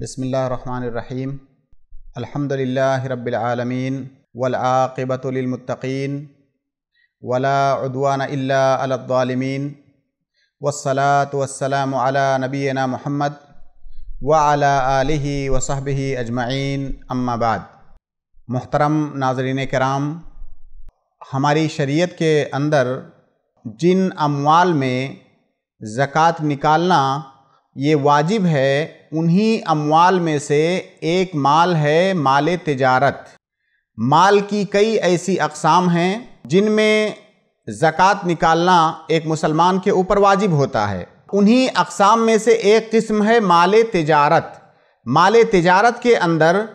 बसमीम अलहमदिल्ला रबालमीन वलाक़बतमतकीन वलाउदवान अलामीन वसलात वसलाम अला नबीना महमद व अला आलि वसहब अजमाइन अम्माबाद मोहतरम नाजरीन कराम हमारी शरीयत के अंदर जिन अमवाल में ज़क़़त निकालना ये वाजिब है उन्हीं अमवाल में से एक माल है माल तजारत माल की कई ऐसी अकसाम हैं जिनमें ज़क़़त निकालना एक मुसलमान के ऊपर वाजिब होता है उन्हीं अकसाम में से एक किस्म है माल तजारत माल तजारत के अंदर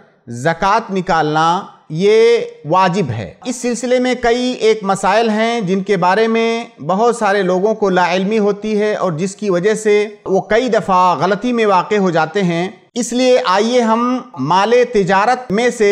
ज़क़़त निकालना ये वाजिब है इस सिलसिले में कई एक मसाइल हैं जिनके बारे में बहुत सारे लोगों को लाइलमी होती है और जिसकी वजह से वो कई दफ़ा गलती में वाक़ हो जाते हैं इसलिए आइए हम माल तजारत में से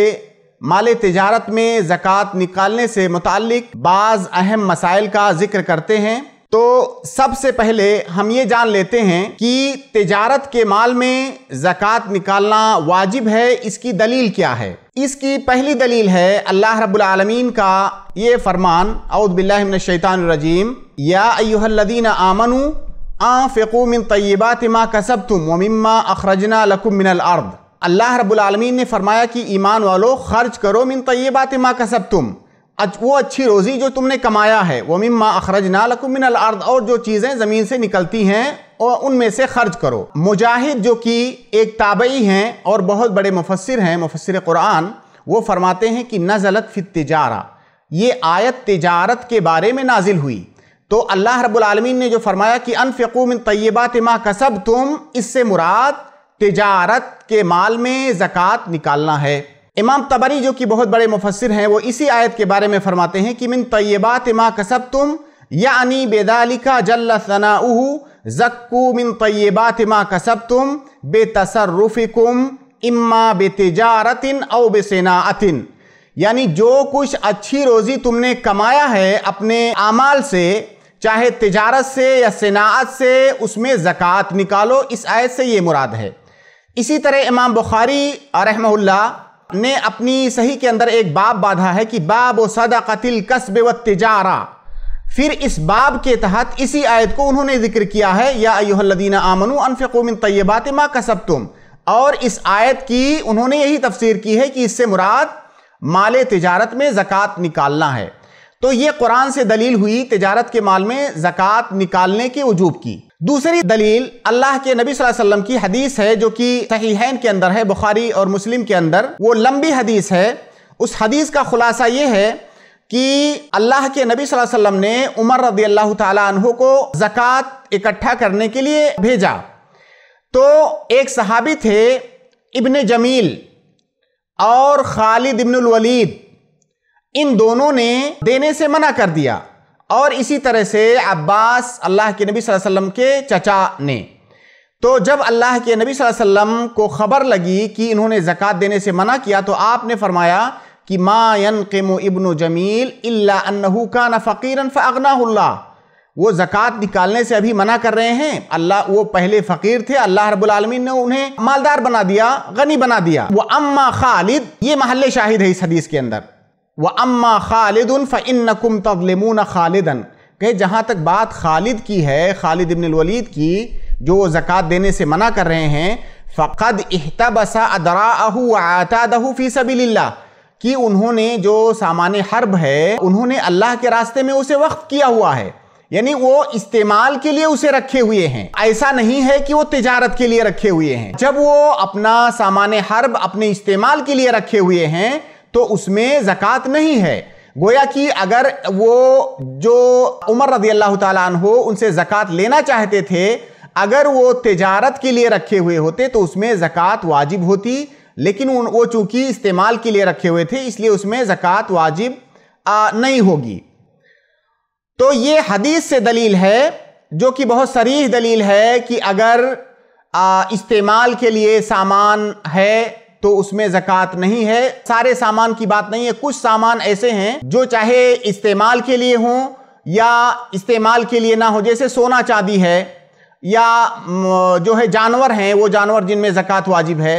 माल तजारत में ज़क़़त निकालने से मुतक बाज़ अहम मसाइल का जिक्र करते हैं तो सबसे पहले हम ये जान लेते हैं कि तजारत के माल में ज़क़़त निकालना वाजिब है इसकी दलील क्या है इसकी पहली दलील है अल्लाह रब्लमीन का ये फरमान अउदबिल्लाशैतानरजीम या अयुहल्लदीन आमनु आफ़िकू मिन तय्यबात मा कसब तुम वमिम्मा अखरजना लकुम अर्द अल्लाह रब्लमीन ने फरमाया कि ईमान वालो खर्च करो मिन तय्यबात मा कसब तुम वो अच्छी रोज़ी जो तुमने कमाया है वमिम्मा अखरजना लकुम अर्द और जो चीज़ें ज़मीन से निकलती हैं और उनमें से खर्च करो मुजाहिद जो कि एक ताबई हैं और बहुत बड़े मुफसर हैं मुफसर कुरान वो फरमाते हैं कि नज़लत फित तिजारा ये आयत तजारत के बारे में नाजिल हुई तो अल्लाह रबालमीन ने जो फरमाया कि अनफ़ूम तय्यबात माँ कसब तुम इससे मुराद तजारत के माल में जक़ात निकालना है इमाम तबरी जो कि बहुत बड़े मुफसर हैं वो इसी आयत के बारे में फरमाते हैं कि मिन तय्यबात माँ कसब तुम या यानी बेदालिका जल्ला सनाऊ जक्कू मिन तय्यबात मा कसब तुम बेतसरुफिकुम इम्मा बेतजारतिन औ बेसनातिन यानी जो कुछ अच्छी रोज़ी तुमने कमाया है अपने अमाल से चाहे तजारत से या सनात से उसमें जक़ात निकालो इस आयत से ये मुराद है इसी तरह इमाम बुखारी रहमहुल्ला ने अपनी सही के अंदर एक बाब बांधा है कि बाब सदाकतिल कस्ब व तजारा फिर इस बाब के तहत इसी आयत को उन्होंने जिक्र किया है या अयोहल्लिन आमनु अनफ़िकुमिन तयबात मा कसब तुम और इस आयत की उन्होंने यही तफसीर की है कि इससे मुराद माल तजारत में ज़क़़त निकालना है तो ये कुरान से दलील हुई तजारत के माल में ज़क़़त निकालने के वजूब की दूसरी दलील अल्लाह के नबी वसल्लम की हदीस है जो कि सहीहन के अंदर है बुखारी और मुस्लिम के अंदर वो लंबी हदीस है उस हदीस का खुलासा ये है कि अल्लाह के नबी वसल्लम ने उमर रदी अल्लाह तहों को ज़क़़त इकट्ठा करने के लिए भेजा तो एक सहाबी थे इबन जमील और खालिद इबन वलीद इन दोनों ने देने से मना कर दिया और इसी तरह से अब्बास अल्लाह के नबी वसल्लम के चचा ने तो जब अल्लाह के नबी वसल्लम को ख़बर लगी कि इन्होंने ज़क़़त देने से मना किया तो आपने फरमाया कि मायन कम इबन जमील अल्लाहू का न फ़कीर फ़गनाल्ला वो ज़क़़त निकालने से अभी मना कर रहे हैं अल्लाह वो पहले फ़कीर थे अल्लाह रबालमीन ने उन्हें मालदार बना दिया गनी बना दिया वह अम्मा खालिद ये महल शाहिद है इस हदीस के अंदर वह अम्मा खालिद उन फ़िन नकुम तगलमून खालिदन कहे जहाँ तक बात खालिद की है खालिद इबन वलीद की जो ज़क़़त देने से मना कर रहे हैं फ़क़द अहतबसा अदरा आता दहू फ़ी सबील्ला कि उन्होंने जो सामान्य हर्ब है उन्होंने अल्लाह के रास्ते में उसे वक्फ किया हुआ है यानी वो इस्तेमाल के लिए उसे रखे हुए हैं ऐसा नहीं है कि वो तिजारत के लिए रखे हुए हैं जब वो अपना सामान्य हर्ब अपने इस्तेमाल के लिए रखे हुए हैं तो उसमें जक़ात नहीं है गोया कि अगर वो जो उमर रजी अल्लाह तहो उनसे ज़क़़त लेना चाहते थे अगर वो तिजारत के लिए रखे हुए होते तो उसमें ज़क़़त वाजिब होती लेकिन उन वो चूंकि इस्तेमाल के लिए रखे हुए थे इसलिए उसमें जक़ात वाजिब आ, नहीं होगी तो ये हदीस से दलील है जो कि बहुत सरीह दलील है कि अगर इस्तेमाल के लिए सामान है तो उसमें जक़ात नहीं है सारे सामान की बात नहीं है कुछ सामान ऐसे हैं जो चाहे इस्तेमाल के लिए हों या इस्तेमाल के लिए ना हो जैसे सोना चांदी है या जो है जानवर हैं वो जानवर जिनमें जक़ात वाजिब है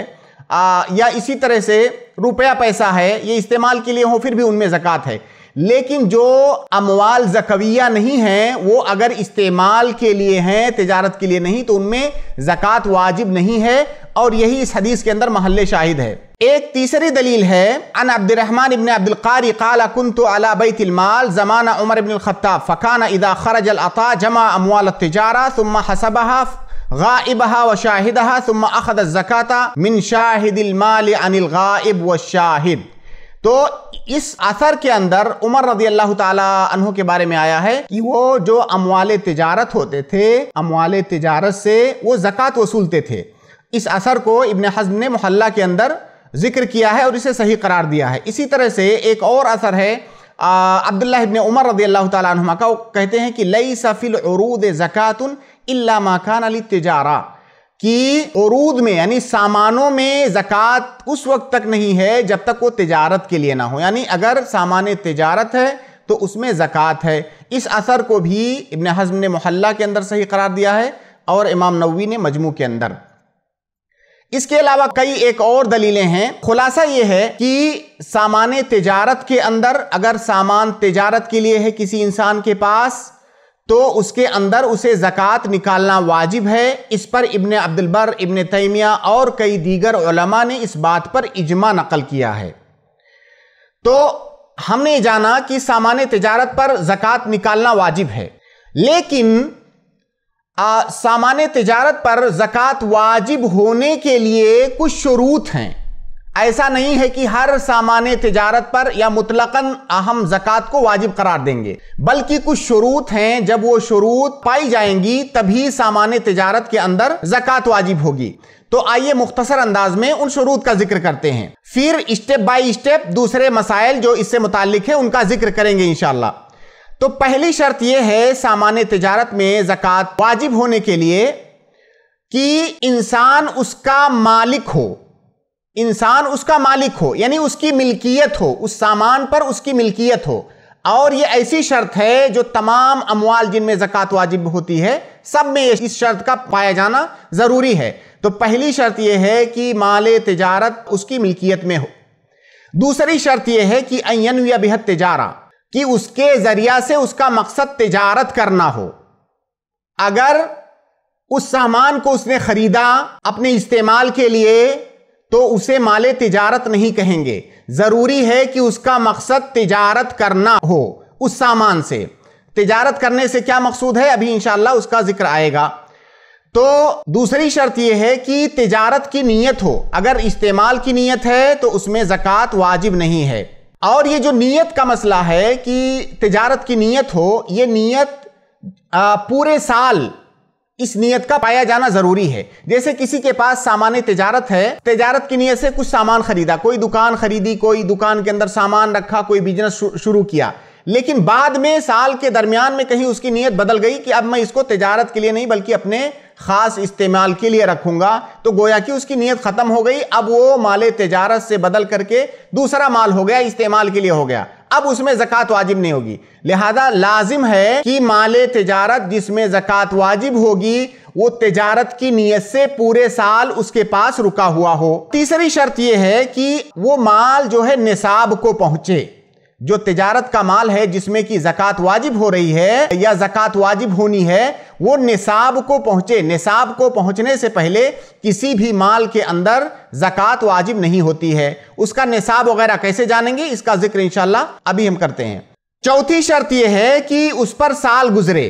आ, या इसी तरह से रुपया पैसा है ये इस्तेमाल के लिए हो फिर भी उनमें ज़क़़त है लेकिन जो अमवाल जकविया नहीं हैं वो अगर इस्तेमाल के लिए हैं तजारत के लिए नहीं तो उनमें ज़क़़त वाजिब नहीं है और यही इस हदीस के अंदर महल शाहिद है एक तीसरी दलील है अन अब्दुलरहमान इबन अब्दुल्कारी काला कुन तो अला बैतमाल ज़माना उमर इबन खत्ता फ़काना इदा खरज अता जमा अमवाल तजारा सुम्मा हसबहा غائبها وشاهدها ثم सुम अखद من شاهد المال عن الغائب والشاهد तो इस असर के अंदर उमर रजी अल्लाह तहों के बारे में आया है कि वो जो अमवाले तिजारत होते थे अमवाले तिजारत से वो ज़क़़त वसूलते थे इस असर को इबन हजम ने मोहल्ला के अंदर जिक्र किया है और इसे सही करार दिया है इसी तरह से एक और असर है अब्दुल्ला इबन उमर रजी अल्लाह तुमा का वो कहते हैं कि लई सफ़िल हरूद ज़क़ातन इल्ला माखान अली तिजारा कि उरूद में यानी सामानों में ज़क़़त उस वक्त तक नहीं है जब तक वो तिजारत के लिए ना हो यानी अगर सामान तिजारत है तो उसमें ज़क़़त है इस असर को भी इबन हज़म ने मोहल्ला के अंदर सही करार दिया है और इमाम नवी ने मजमू के अंदर इसके अलावा कई एक और दलीलें हैं खुलासा ये है कि सामान तिजारत के अंदर अगर सामान तिजारत के लिए है किसी इंसान के पास तो उसके अंदर उसे ज़क़़त निकालना वाजिब है इस पर इबन अब्दुलबर इबन तैमिया और कई दीगर उलमा ने इस बात पर इजमा नकल किया है तो हमने जाना कि सामान्य तजारत पर ज़क़़त निकालना वाजिब है लेकिन सामान्य तजारत पर ज़क़़त वाजिब होने के लिए कुछ शरूत हैं ऐसा नहीं है कि हर सामान्य तिजारत पर या मुतलकन अहम जक़ात को वाजिब करार देंगे बल्कि कुछ शरूत हैं जब वो शरूत पाई जाएंगी तभी सामान्य तिजारत के अंदर जक़ात वाजिब होगी तो आइए मुख्तसर अंदाज में उन शरूत का जिक्र करते हैं फिर स्टेप बाई स्टेप दूसरे मसाइल जो इससे मुतल है उनका जिक्र करेंगे इनशाला तो पहली शर्त यह है सामान्य तजारत में ज़क़़त वाजिब होने के लिए कि इंसान उसका मालिक हो इंसान उसका मालिक हो यानी उसकी मिल्कियत हो उस सामान पर उसकी मिल्कियत हो और ये ऐसी शर्त है जो तमाम अमवाल जिनमें जक़ात वाजिब होती है सब में इस शर्त का पाया जाना ज़रूरी है तो पहली शर्त यह है कि माल तजारत उसकी मिल्कियत में हो दूसरी शर्त यह है कि अयन या बेहद तजारा कि उसके ज़रिया से उसका मकसद तजारत करना हो अगर उस सामान को उसने ख़रीदा अपने इस्तेमाल के लिए तो उसे माले तिजारत नहीं कहेंगे ज़रूरी है कि उसका मकसद तिजारत करना हो उस सामान से तिजारत करने से क्या मकसूद है अभी इंशाल्लाह उसका जिक्र आएगा तो दूसरी शर्त यह है कि तिजारत की नीयत हो अगर इस्तेमाल की नीयत है तो उसमें जक़ात वाजिब नहीं है और ये जो नीयत का मसला है कि तिजारत की नीयत हो ये नीयत पूरे साल इस नियत का पाया जाना जरूरी है जैसे किसी के पास सामान्य तजारत है तजारत की नियत से कुछ सामान खरीदा कोई दुकान खरीदी कोई दुकान के अंदर सामान रखा कोई बिजनेस शुरू किया लेकिन बाद में साल के दरमियान में कहीं उसकी नीयत बदल गई कि अब मैं इसको तजारत के लिए नहीं बल्कि अपने ख़ास इस्तेमाल के लिए रखूंगा तो गोया कि उसकी नीयत ख़त्म हो गई अब वो माले तजारत से बदल करके दूसरा माल हो गया इस्तेमाल के लिए हो गया अब उसमें जक़ात वाजिब नहीं होगी लिहाजा लाजिम है कि माल तजारत जिसमें जक़ात वाजिब होगी वो तजारत की नीयत से पूरे साल उसके पास रुका हुआ हो तीसरी शर्त यह है कि वो माल जो है निसाब को पहुंचे जो तजारत का माल है जिसमें कि ज़क़़त वाजिब हो रही है या जक़ात वाजिब होनी है वो निसाब को पहुँचे निसाब को पहुँचने से पहले किसी भी माल के अंदर जक़ात वाजिब नहीं होती है उसका निसाब वगैरह कैसे जानेंगे इसका जिक्र इंशाल्लाह अभी हम करते हैं चौथी शर्त यह है कि उस पर साल गुजरे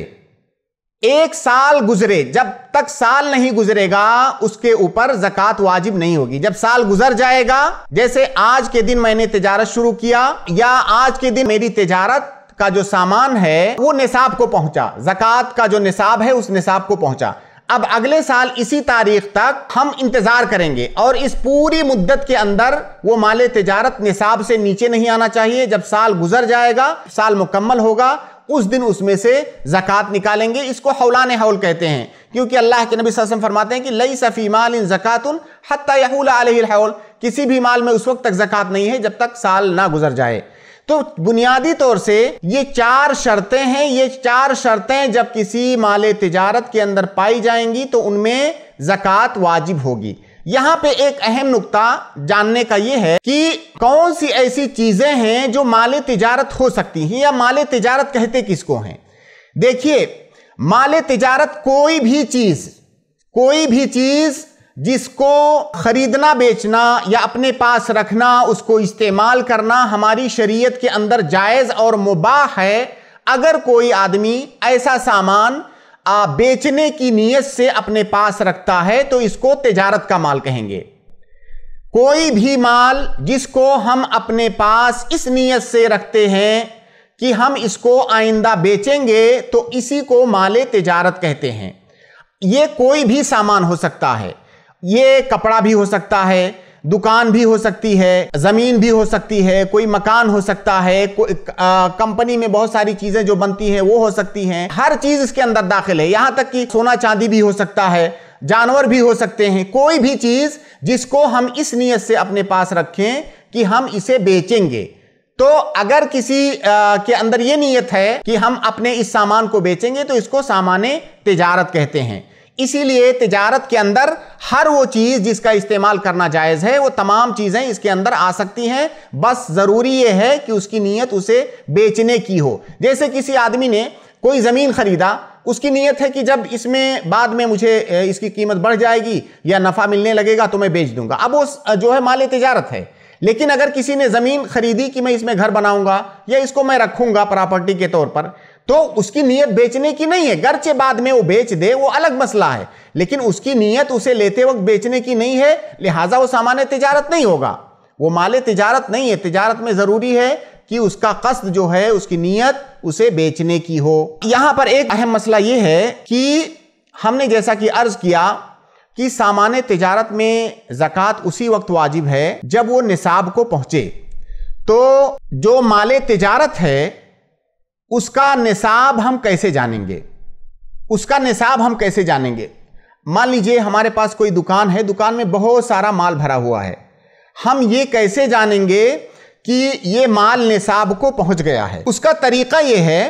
एक साल गुजरे जब तक साल नहीं गुजरेगा उसके ऊपर जक़ात वाजिब नहीं होगी जब साल गुजर जाएगा जैसे आज के दिन मैंने तजारत शुरू किया या आज के दिन मेरी तजारत का जो सामान है वो निसाब को पहुंचा जक़ात का जो निसाब है उस निसाब को पहुंचा अब अगले साल इसी तारीख तक हम इंतज़ार करेंगे और इस पूरी मुद्दत के अंदर वो माले तजारत निसाब से नीचे नहीं आना चाहिए जब साल गुजर जाएगा साल मुकम्मल होगा उस दिन उसमें से जक़ात निकालेंगे इसको हौलान हौल कहते हैं क्योंकि अल्लाह के नबी वसम फरमाते हैं कि लई सफ़ी माल इन ज़क़ातुन हौल किसी भी माल में उस वक्त तक जक़ात नहीं है जब तक साल ना गुजर जाए तो बुनियादी तौर से ये चार शर्तें हैं ये चार शर्तें जब किसी माल तजारत के अंदर पाई जाएंगी तो उनमें जक़ात वाजिब होगी यहां पे एक अहम नुकता जानने का यह है कि कौन सी ऐसी चीजें हैं जो माले तिजारत हो सकती हैं या माले तिजारत कहते किसको हैं देखिए माले तिजारत कोई भी चीज कोई भी चीज जिसको खरीदना बेचना या अपने पास रखना उसको इस्तेमाल करना हमारी शरीयत के अंदर जायज़ और मुबाह है अगर कोई आदमी ऐसा सामान आ, बेचने की नीयत से अपने पास रखता है तो इसको तजारत का माल कहेंगे कोई भी माल जिसको हम अपने पास इस नीयत से रखते हैं कि हम इसको आइंदा बेचेंगे तो इसी को माल तजारत कहते हैं ये कोई भी सामान हो सकता है ये कपड़ा भी हो सकता है दुकान भी हो सकती है ज़मीन भी हो सकती है कोई मकान हो सकता है कंपनी में बहुत सारी चीज़ें जो बनती हैं वो हो सकती हैं हर चीज़ इसके अंदर दाखिल है यहाँ तक कि सोना चांदी भी हो सकता है जानवर भी हो सकते हैं कोई भी चीज़ जिसको हम इस नीयत से अपने पास रखें कि हम इसे बेचेंगे तो अगर किसी आ, के अंदर ये नीयत है कि हम अपने इस सामान को बेचेंगे तो इसको सामान्य तिजारत कहते हैं इसीलिए तिजारत के अंदर हर वो चीज़ जिसका इस्तेमाल करना जायज़ है वो तमाम चीज़ें इसके अंदर आ सकती हैं बस ज़रूरी ये है कि उसकी नीयत उसे बेचने की हो जैसे किसी आदमी ने कोई ज़मीन ख़रीदा उसकी नीयत है कि जब इसमें बाद में मुझे इसकी कीमत बढ़ जाएगी या नफ़ा मिलने लगेगा तो मैं बेच दूंगा अब वो जो है माल तजारत है लेकिन अगर किसी ने ज़मीन खरीदी कि मैं इसमें घर बनाऊंगा या इसको मैं रखूंगा प्रॉपर्टी के तौर पर तो उसकी नीयत बेचने की नहीं है गर्चे बाद में वो बेच दे वो अलग मसला है लेकिन उसकी नीयत उसे लेते वक्त बेचने की नहीं है लिहाजा वो सामान्य तिजारत नहीं होगा वो माले तिजारत नहीं है तिजारत में ज़रूरी है कि उसका कस्त जो है उसकी नीयत उसे बेचने की हो यहां पर एक अहम मसला यह है कि हमने जैसा कि अर्ज़ किया कि सामान्य तिजारत में ज़क़़त उसी वक्त वाजिब है जब वो निसाब को पहुंचे तो जो माल तिजारत है उसका निसाब हम कैसे जानेंगे उसका निसाब हम कैसे जानेंगे मान लीजिए हमारे पास कोई दुकान है दुकान में बहुत सारा माल भरा हुआ है हम ये कैसे जानेंगे कि ये माल निसाब को पहुंच गया है उसका तरीका यह है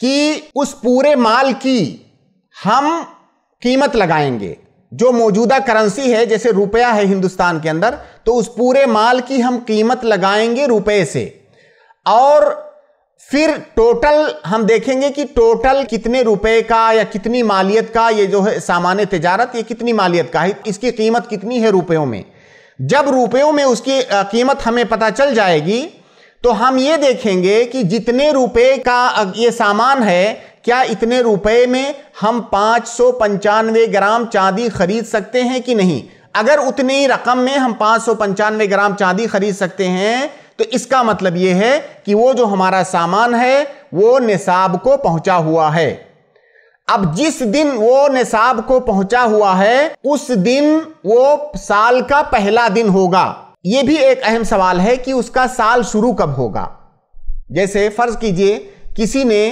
कि उस पूरे माल की हम कीमत लगाएंगे जो मौजूदा करेंसी है जैसे रुपया है हिंदुस्तान के अंदर तो उस पूरे माल की हम कीमत लगाएंगे रुपए से और फिर टोटल हम देखेंगे कि टोटल कितने रुपए का या कितनी मालियत का ये जो है सामान्य तजारत ये कितनी मालियत का है इसकी कीमत कितनी है रुपयों में जब रुपयों में उसकी कीमत हमें पता चल जाएगी तो हम ये देखेंगे कि जितने रुपए का ये सामान है क्या इतने रुपए में हम पाँच सौ पंचानवे ग्राम चांदी खरीद सकते हैं कि नहीं अगर उतनी रकम में हम पाँच सौ पंचानवे ग्राम चांदी खरीद सकते हैं तो इसका मतलब यह है कि वो जो हमारा सामान है वो निसाब को पहुंचा हुआ है अब जिस दिन वो निसाब को पहुंचा हुआ है उस दिन वो साल का पहला दिन होगा ये भी एक अहम सवाल है कि उसका साल शुरू कब होगा जैसे फर्ज कीजिए किसी ने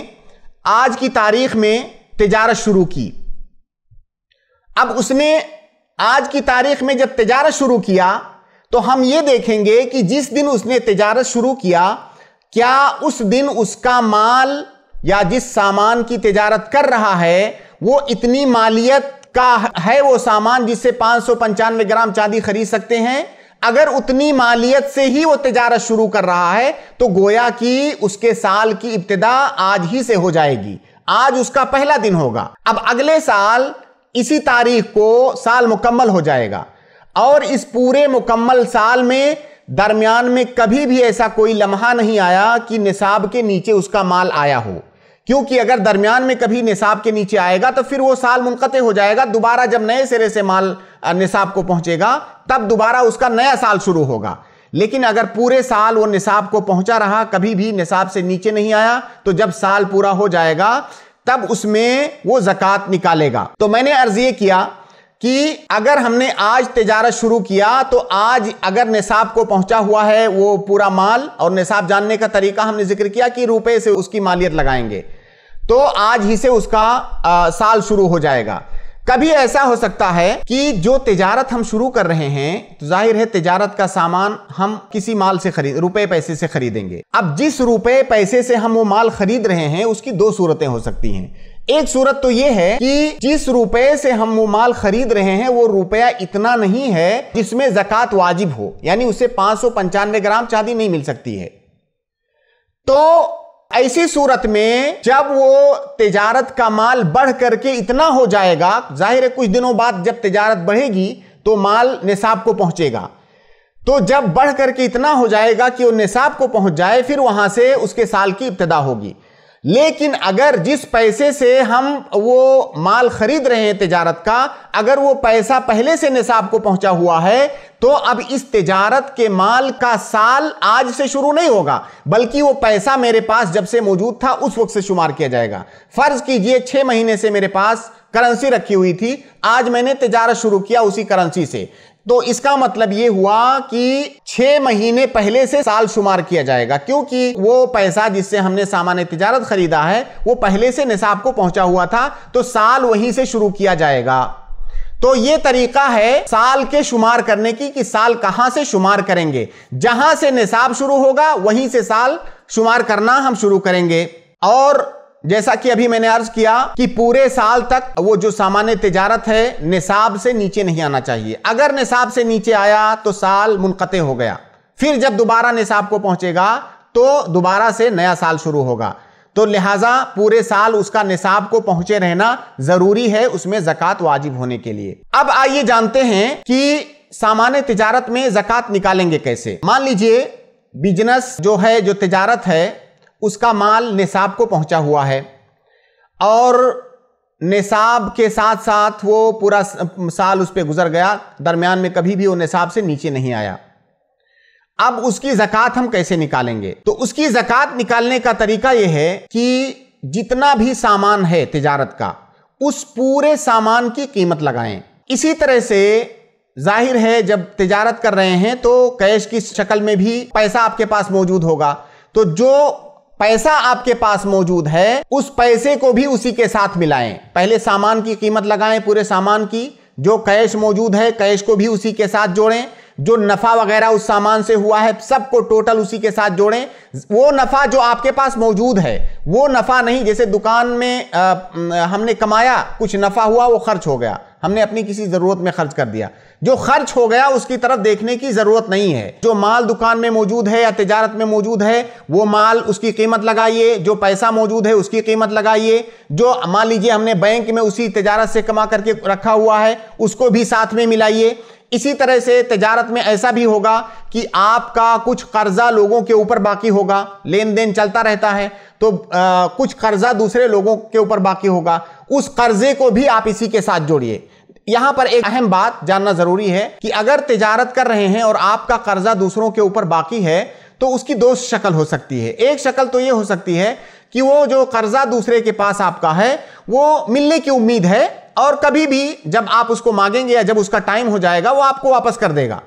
आज की तारीख में तजारत शुरू की अब उसने आज की तारीख में जब तजारत शुरू किया तो हम ये देखेंगे कि जिस दिन उसने तजारत शुरू किया क्या उस दिन उसका माल या जिस सामान की तजारत कर रहा है वो इतनी मालियत का है वो सामान जिससे पाँच सौ पंचानवे ग्राम चांदी खरीद सकते हैं अगर उतनी मालियत से ही वो तजारत शुरू कर रहा है तो गोया कि उसके साल की इब्तदा आज ही से हो जाएगी आज उसका पहला दिन होगा अब अगले साल इसी तारीख को साल मुकम्मल हो जाएगा और इस पूरे मुकम्मल साल में दरमियान में कभी भी ऐसा कोई लम्हा नहीं आया कि निसाब के नीचे उसका माल आया हो क्योंकि अगर दरमियान में कभी निसाब के नीचे आएगा तो फिर वो साल मुनक़ हो जाएगा दोबारा जब नए सिरे से माल निसाब को पहुंचेगा तब दोबारा उसका नया साल शुरू होगा लेकिन अगर पूरे साल वो निसाब को पहुंचा रहा कभी भी निसाब से नीचे नहीं आया तो जब साल पूरा हो जाएगा तब उसमें वो जक़ात निकालेगा तो मैंने अर्ज ये किया कि अगर हमने आज तजारत शुरू किया तो आज अगर निसाब को पहुंचा हुआ है वो पूरा माल और निसाब जानने का तरीका हमने जिक्र किया कि रुपए से उसकी मालियत लगाएंगे तो आज ही से उसका आ, साल शुरू हो जाएगा कभी ऐसा हो सकता है कि जो तजारत हम शुरू कर रहे हैं तो जाहिर है तजारत का सामान हम किसी माल से खरीद रुपए पैसे से खरीदेंगे अब जिस रुपए पैसे से हम वो माल खरीद रहे हैं उसकी दो सूरतें हो सकती हैं एक सूरत तो ये है कि जिस रुपए से हम वो माल खरीद रहे हैं वो रुपया इतना नहीं है जिसमें जकत वाजिब हो यानी उसे पांच ग्राम चांदी नहीं मिल सकती है तो ऐसी सूरत में जब वो तजारत का माल बढ़ करके इतना हो जाएगा जाहिर है कुछ दिनों बाद जब तजारत बढ़ेगी तो माल निसाब को पहुंचेगा तो जब बढ़ करके इतना हो जाएगा कि वो निसाब को पहुंच जाए फिर वहां से उसके साल की इब्तदा होगी लेकिन अगर जिस पैसे से हम वो माल खरीद रहे हैं तजारत का अगर वो पैसा पहले से निसाब को पहुंचा हुआ है तो अब इस तजारत के माल का साल आज से शुरू नहीं होगा बल्कि वो पैसा मेरे पास जब से मौजूद था उस वक्त से शुमार किया जाएगा फर्ज कीजिए छह महीने से मेरे पास करेंसी रखी हुई थी आज मैंने तजारत शुरू किया उसी करेंसी से तो इसका मतलब ये हुआ कि छह महीने पहले से साल शुमार किया जाएगा क्योंकि वो पैसा जिससे हमने सामान्य तिजारत खरीदा है वो पहले से निसाब को पहुंचा हुआ था तो साल वहीं से शुरू किया जाएगा तो ये तरीका है साल के शुमार करने की कि साल कहां से शुमार करेंगे जहां से निसाब शुरू होगा वहीं से साल शुमार करना हम शुरू करेंगे और जैसा कि अभी मैंने अर्ज किया कि पूरे साल तक वो जो सामान्य तजारत है निसाब से नीचे नहीं आना चाहिए अगर निसाब से नीचे आया तो साल मुनकते हो गया फिर जब दोबारा निसाब को पहुंचेगा तो दोबारा से नया साल शुरू होगा तो लिहाजा पूरे साल उसका निसाब को पहुंचे रहना ज़रूरी है उसमें ज़क़़त वाजिब होने के लिए अब आइए जानते हैं कि सामान्य तजारत में ज़क़़त निकालेंगे कैसे मान लीजिए बिजनेस जो है जो तजारत है उसका माल निसाब को पहुंचा हुआ है और निसाब के साथ साथ वो पूरा साल उस पर गुजर गया दरमियान में कभी भी वो निसाब से नीचे नहीं आया अब उसकी जक़ात हम कैसे निकालेंगे तो उसकी जक़ात निकालने का तरीका यह है कि जितना भी सामान है तिजारत का उस पूरे सामान की कीमत लगाएं इसी तरह से जाहिर है जब तिजारत कर रहे हैं तो कैश की शक्ल में भी पैसा आपके पास मौजूद होगा तो जो पैसा आपके पास मौजूद है उस पैसे को भी उसी के साथ मिलाएं पहले सामान की कीमत लगाएं पूरे सामान की जो कैश मौजूद है कैश को भी उसी के साथ जोड़ें जो नफा वगैरह उस सामान से हुआ है सबको टोटल उसी के साथ जोड़ें वो नफा जो आपके पास मौजूद है वो नफा नहीं जैसे दुकान में आ, हमने कमाया कुछ नफा हुआ वो खर्च हो गया हमने अपनी किसी जरूरत में खर्च कर दिया जो खर्च हो गया उसकी तरफ देखने की ज़रूरत नहीं है जो माल दुकान में मौजूद है या तजारत में मौजूद है वो माल उसकी कीमत लगाइए जो पैसा मौजूद है उसकी कीमत लगाइए जो मान लीजिए हमने बैंक में उसी तजारत से कमा करके रखा हुआ है उसको भी साथ में मिलाइए इसी तरह से तजारत में ऐसा भी होगा कि आपका कुछ कर्जा लोगों के ऊपर बाकी होगा लेन देन चलता रहता है तो आ, कुछ कर्जा दूसरे लोगों के ऊपर बाकी होगा उस कर्जे को भी आप इसी के साथ जोड़िए यहां पर एक अहम बात जानना जरूरी है कि अगर तिजारत कर रहे हैं और आपका कर्जा दूसरों के ऊपर बाकी है तो उसकी दो शक्ल हो सकती है एक शक्ल तो ये हो सकती है कि वो जो कर्जा दूसरे के पास आपका है वो मिलने की उम्मीद है और कभी भी जब आप उसको मांगेंगे या जब उसका टाइम हो जाएगा वो आपको वापस कर देगा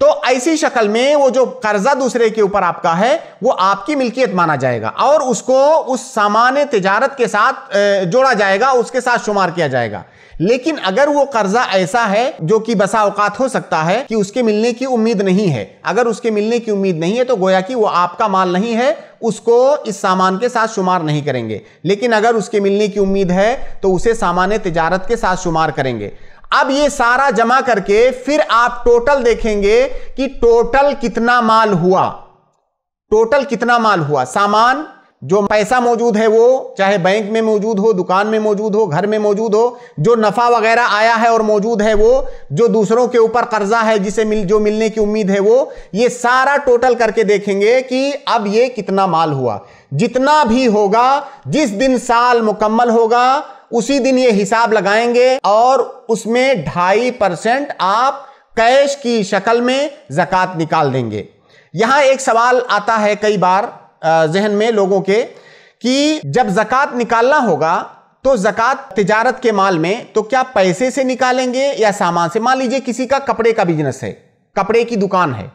तो ऐसी शक्ल में वो जो कर्जा दूसरे के ऊपर आपका है वो आपकी मिल्कियत माना जाएगा और उसको उस सामान्य तिजारत के साथ जोड़ा जाएगा उसके साथ शुमार किया जाएगा लेकिन अगर वो कर्जा ऐसा है जो कि बसा औकात हो सकता है कि उसके मिलने की उम्मीद नहीं है अगर उसके मिलने की उम्मीद नहीं है तो गोया कि वो आपका माल नहीं है उसको इस सामान के साथ शुमार नहीं करेंगे लेकिन अगर उसके मिलने की उम्मीद है तो उसे सामान्य तिजारत के साथ शुमार करेंगे अब ये सारा जमा करके फिर आप टोटल देखेंगे कि टोटल कितना माल हुआ टोटल कितना माल हुआ सामान जो पैसा मौजूद है वो चाहे बैंक में मौजूद हो दुकान में मौजूद हो घर में मौजूद हो जो नफ़ा वगैरह आया है और मौजूद है वो जो दूसरों के ऊपर कर्जा है जिसे मिल जो मिलने की उम्मीद है वो ये सारा टोटल करके देखेंगे कि अब ये कितना माल हुआ जितना भी होगा जिस दिन साल मुकम्मल होगा उसी दिन ये हिसाब लगाएंगे और उसमें ढाई परसेंट आप कैश की शक्ल में जक़ात निकाल देंगे यहाँ एक सवाल आता है कई बार जहन में लोगों के कि जब जक़ात निकालना होगा तो ज़क़़त तिजारत के माल में तो क्या पैसे से निकालेंगे या सामान से मान लीजिए किसी का कपड़े का बिजनेस है कपड़े की दुकान है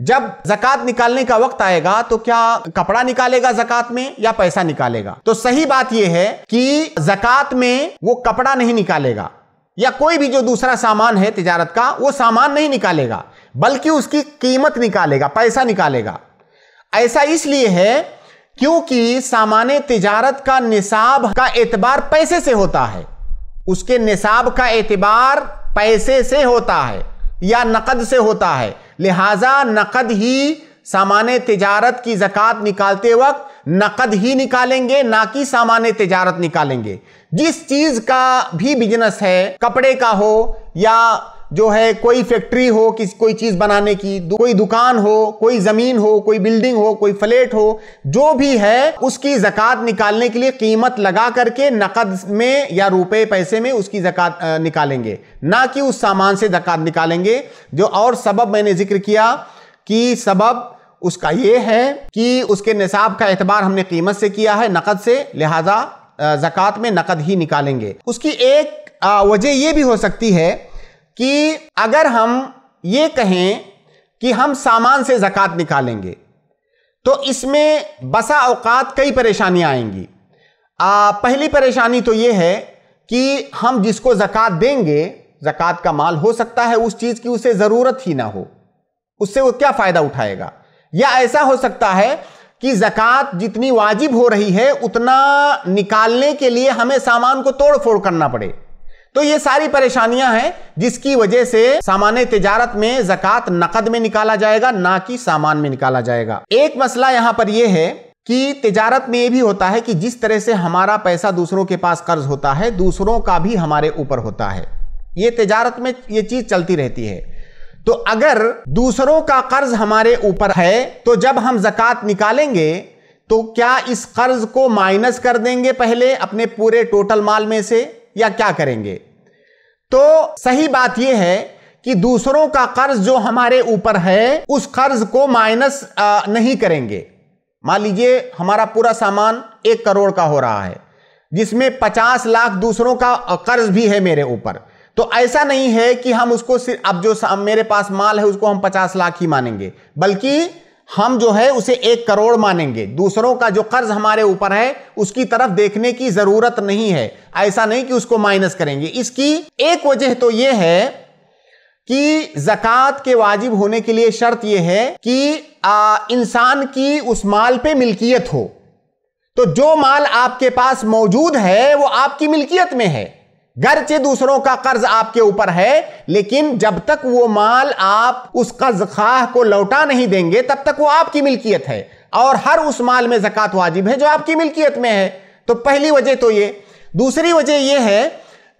जब जक़ात निकालने का वक्त आएगा तो क्या कपड़ा निकालेगा जक़ात में या पैसा निकालेगा तो सही बात यह है कि जक़ात में वो कपड़ा नहीं निकालेगा या कोई भी जो दूसरा सामान है तिजारत का वो सामान नहीं निकालेगा बल्कि उसकी कीमत निकालेगा पैसा निकालेगा ऐसा इसलिए है क्योंकि सामान्य तिजारत का निसाब का एतबार पैसे से होता है उसके निसाब का एतबार पैसे से होता है या नकद से होता है लिहाजा नकद ही सामान्य तिजारत की ज़क़़त निकालते वक्त नकद ही निकालेंगे ना कि सामान्य तिजारत निकालेंगे जिस चीज़ का भी बिजनेस है कपड़े का हो या जो है कोई फैक्ट्री हो किसी कोई चीज़ बनाने की दु, कोई दुकान हो कोई ज़मीन हो कोई बिल्डिंग हो कोई फ्लैट हो जो भी है उसकी ज़क़़त निकालने के लिए कीमत लगा करके नकद में या रुपए पैसे में उसकी ज़क़़त निकालेंगे ना कि उस सामान से ज़क़़त निकालेंगे जो और सबब मैंने जिक्र किया कि सबब उसका ये है कि उसके निसाब का एतबार हमने कीमत से किया है नकद से लिहाजा ज़क़़त में नकद ही निकालेंगे उसकी एक वजह यह भी हो सकती है कि अगर हम ये कहें कि हम सामान से ज़क़़त निकालेंगे तो इसमें बसा अवकात कई परेशानियाँ आएंगी आ, पहली परेशानी तो ये है कि हम जिसको ज़क़़त देंगे ज़क़़त का माल हो सकता है उस चीज़ की उसे ज़रूरत ही ना हो उससे वो क्या फ़ायदा उठाएगा या ऐसा हो सकता है कि ज़क़़त जितनी वाजिब हो रही है उतना निकालने के लिए हमें सामान को तोड़ फोड़ करना पड़े तो ये सारी परेशानियां हैं जिसकी वजह से सामान्य तिजारत में जक़ात नकद में निकाला जाएगा ना कि सामान में निकाला जाएगा एक मसला यहां पर यह है कि तिजारत में यह भी होता है कि जिस तरह से हमारा पैसा दूसरों के पास कर्ज होता है दूसरों का भी हमारे ऊपर होता है ये तिजारत में ये चीज़ चलती रहती है तो अगर दूसरों का कर्ज हमारे ऊपर है तो जब हम जक़ात निकालेंगे तो क्या इस कर्ज को माइनस कर देंगे पहले अपने पूरे टोटल माल में से या क्या करेंगे तो सही बात यह है कि दूसरों का कर्ज जो हमारे ऊपर है उस कर्ज को माइनस नहीं करेंगे मान लीजिए हमारा पूरा सामान एक करोड़ का हो रहा है जिसमें पचास लाख दूसरों का कर्ज भी है मेरे ऊपर तो ऐसा नहीं है कि हम उसको सिर्फ अब जो मेरे पास माल है उसको हम पचास लाख ही मानेंगे बल्कि हम जो है उसे एक करोड़ मानेंगे दूसरों का जो कर्ज हमारे ऊपर है उसकी तरफ देखने की जरूरत नहीं है ऐसा नहीं कि उसको माइनस करेंगे इसकी एक वजह तो यह है कि जक़ात के वाजिब होने के लिए शर्त यह है कि इंसान की उस माल पे मिल्कियत हो तो जो माल आपके पास मौजूद है वो आपकी मिल्कियत में है गरचे दूसरों का कर्ज आपके ऊपर है लेकिन जब तक वो माल आप उस कर्ज खाह को लौटा नहीं देंगे तब तक वो आपकी मिल्कियत है और हर उस माल में जक़ात वाजिब है जो आपकी मिल्कियत में है तो पहली वजह तो ये दूसरी वजह यह है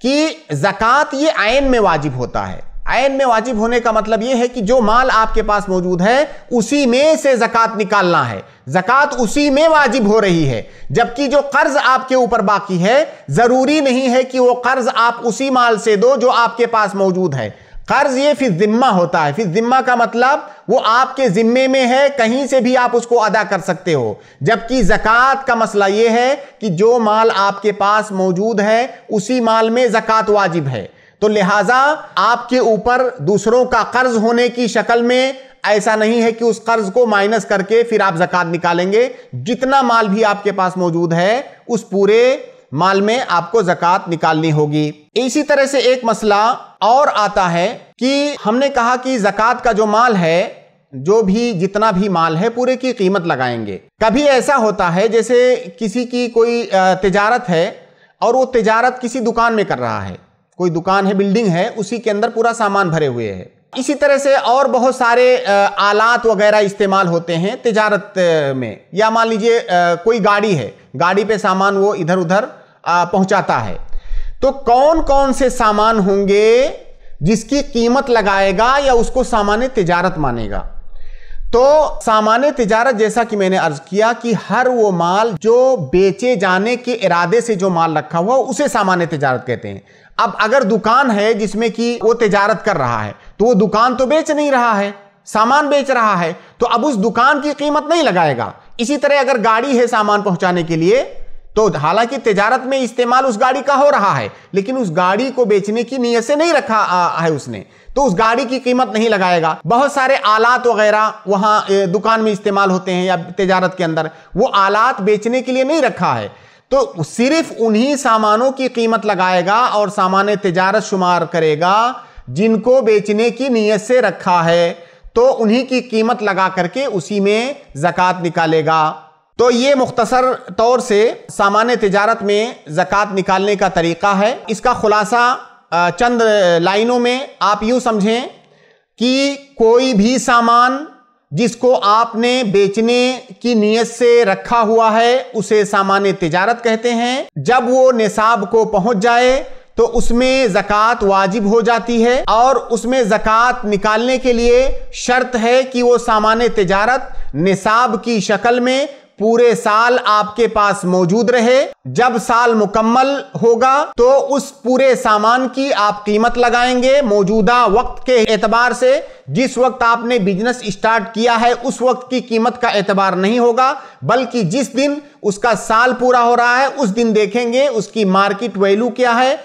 कि जक़ात ये आयन में वाजिब होता है ऐन में वाजिब होने का मतलब यह है कि जो माल आपके पास मौजूद है उसी में से जकत निकालना है जकत उसी में वाजिब हो रही है जबकि जो कर्ज आपके ऊपर बाकी है ज़रूरी नहीं है कि वो कर्ज आप उसी माल से दो जो आपके पास मौजूद है कर्ज ये फिर जिम्मा होता है फिर जिम्मा का मतलब वो आपके जिम्मे में है कहीं से भी आप उसको अदा कर सकते हो जबकि जकत का मसला ये है कि जो माल आपके पास मौजूद है उसी माल में जकत वाजिब है तो लिहाजा आपके ऊपर दूसरों का कर्ज होने की शक्ल में ऐसा नहीं है कि उस कर्ज को माइनस करके फिर आप जक़त निकालेंगे जितना माल भी आपके पास मौजूद है उस पूरे माल में आपको जकत निकालनी होगी इसी तरह से एक मसला और आता है कि हमने कहा कि जकत का जो माल है जो भी जितना भी माल है पूरे की कीमत लगाएंगे कभी ऐसा होता है जैसे किसी की कोई तजारत है और वो तजारत किसी दुकान में कर रहा है कोई दुकान है बिल्डिंग है उसी के अंदर पूरा सामान भरे हुए है इसी तरह से और बहुत सारे आलात वगैरह इस्तेमाल होते हैं तजारत में या मान लीजिए कोई गाड़ी है गाड़ी पे सामान वो इधर उधर पहुंचाता है तो कौन कौन से सामान होंगे जिसकी कीमत लगाएगा या उसको सामान्य तजारत मानेगा तो सामान्य तजारत जैसा कि मैंने अर्ज किया कि हर वो माल जो बेचे जाने के इरादे से जो माल रखा हुआ उसे सामान्य तजारत कहते हैं अब अगर दुकान है जिसमें कि वो तजारत कर रहा है तो वो दुकान तो बेच नहीं रहा है सामान बेच रहा है तो अब उस दुकान की कीमत नहीं लगाएगा इसी तरह अगर गाड़ी है सामान पहुंचाने के लिए तो हालांकि तजारत में इस्तेमाल उस गाड़ी का हो रहा है लेकिन उस गाड़ी को बेचने की नीयत से नहीं रखा है उसने तो उस गाड़ी की कीमत नहीं लगाएगा बहुत सारे आलात वगैरह वहां दुकान में इस्तेमाल होते हैं या तजारत के अंदर वो आलात बेचने के लिए नहीं रखा है तो सिर्फ उन्हीं सामानों की कीमत लगाएगा और सामान तजारत शुमार करेगा जिनको बेचने की नीयत से रखा है तो उन्हीं की कीमत लगा करके उसी में ज़क़़त निकालेगा तो ये मुख्तसर तौर से सामान्य तजारत में ज़क़़त निकालने का तरीका है इसका ख़ुलासा चंद लाइनों में आप यूँ समझें कि कोई भी सामान जिसको आपने बेचने की नीयत से रखा हुआ है उसे सामान्य तिजारत कहते हैं जब वो निसाब को पहुंच जाए तो उसमें जक़ात वाजिब हो जाती है और उसमें ज़क़़त निकालने के लिए शर्त है कि वो सामान्य तिजारत निसाब की शक्ल में पूरे साल आपके पास मौजूद रहे जब साल मुकम्मल होगा तो उस पूरे सामान की आप कीमत लगाएंगे मौजूदा वक्त के एतबार से जिस वक्त आपने बिजनेस स्टार्ट किया है उस वक्त की कीमत का एतबार नहीं होगा बल्कि जिस दिन उसका साल पूरा हो रहा है उस दिन देखेंगे उसकी मार्केट वैल्यू क्या है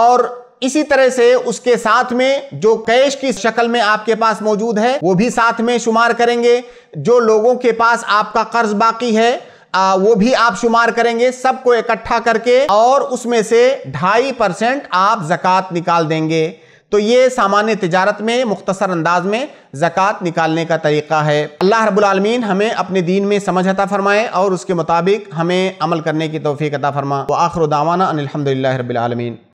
और इसी तरह से उसके साथ में जो कैश की शक्ल में आपके पास मौजूद है वो भी साथ में शुमार करेंगे जो लोगों के पास आपका कर्ज बाकी है आ, वो भी आप शुमार करेंगे सबको इकट्ठा करके और उसमें से ढाई परसेंट आप जक़ात निकाल देंगे तो ये सामान्य तजारत में मुख्तसर अंदाज में ज़क़़त निकालने का तरीक़ा है अल्लाह रबालमीन हमें अपने दीन में समझ अता फ़रमाए और उसके मुताबिक हमें अमल करने की तोफ़ी अता फ़रमा व आखर दावाना अनिलहमदिल्ला